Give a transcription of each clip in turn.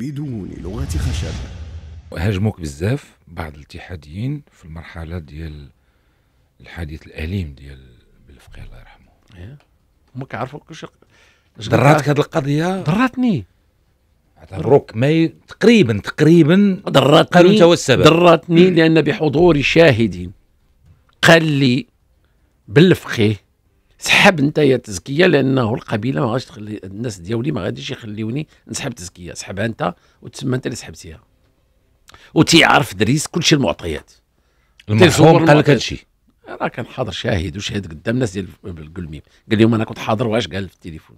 بدون لغة خشب هاجموك بزاف بعض الاتحاديين في المرحلة ديال الحديث الأليم ديال بالفقيه الله يرحمه إيه. هما كيعرفوا كلشي دراتك هذه القضية دراتني ضروك ما تقريبا تقريبا دراتني قالوا انت ضرتني لان بحضور شاهد قال لي بالفقيه سحب يا التزكيه لانه القبيله ما غاديش تخلي الناس ديالي ما غاديش يخليوني نسحب تزكيه سحبها انت وتسمى انت اللي سحبتيها وتيعرف دريس كلشي المعطيات المرحوم قال لك هادشي راه كان حاضر شاهد وشاهد قدام الناس ديال الكلميم قال لهم انا كنت حاضر واش قال في التليفون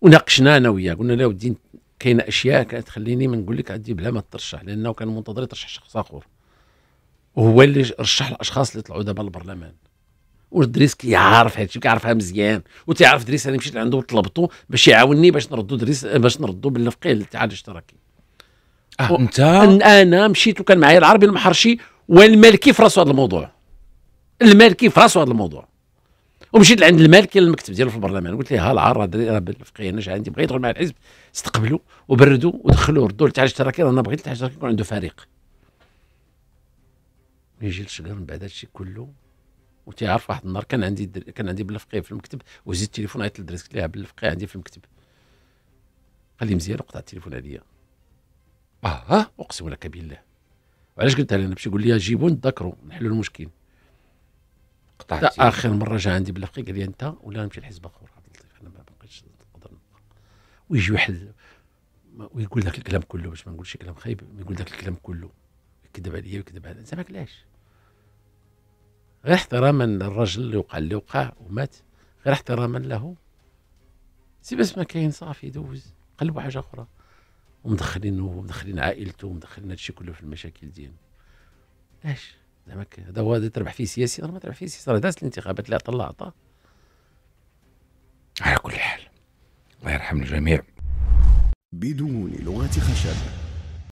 وناقشنا انا وياه قلنا له ودي كاينه اشياء كانت تخليني ما نقول لك عندي بلا ما ترشح لانه كان منتظر يترشح شخص اخر وهو اللي رشح الاشخاص اللي طلعوا دابا للبرلمان واش دريس كيعرف هادشي كيعرفها مزيان وتيعرف دريس انا مشيت عنده وطلبته باش يعاوني باش نردو دريس باش نردو بالنفقي للاتحاد الاشتراكي اه انت أن انا مشيت وكان معايا العربي المحرشي والمالكي في راسو هذا الموضوع المالكي في راسو هذا الموضوع ومشيت لعند المالكي للمكتب ديالو في البرلمان قلت ليه ها العار راه بالفقيه انا عندي بغيت يدخل مع الحزب استقبلوا وبردوا ودخلوا ردوا للاتحاد الاشتراكي انا بغيت الاتحاد الاشتراكي يكون عنده فريق يجي الشقر من بعد هادشي كله وتيعرف واحد النهار كان عندي در... كان عندي بلفقيه في المكتب وزيد التليفون عيط للدراري قلت لها بلفقيه عندي في المكتب قال لي مزيان وقطع التليفون عليا اه اقسم لك بالله وعلاش قلت لها انا باش يقول لي جيبو نتذكروا نحلوا المشكل قطعت اخر مره جا عندي بلفقي قال لي انت ولا نمشي لحزب اخر عبد اللطيف انا ما بقيتش نقدر ويجي واحد ويقول ذاك الكلام كله باش ما نقولش كلام خايب يقول ذاك الكلام كله يكذب عليا ويكذب على زعما علاش غير احتراما للرجل اللي وقع اللي وقع ومات غير احتراما له سي بس ما كاين صافي دوز قلبوا حاجه اخرى ومدخلين ومدخلين عائلته ومدخلين هادشي كله في المشاكل ديالو علاش زعما هذا هو تربح فيه سياسي ما تربح فيه سياسي راه دازت الانتخابات اللي عطى الله عطاه على كل حال الله يرحم الجميع بدون لغه خشب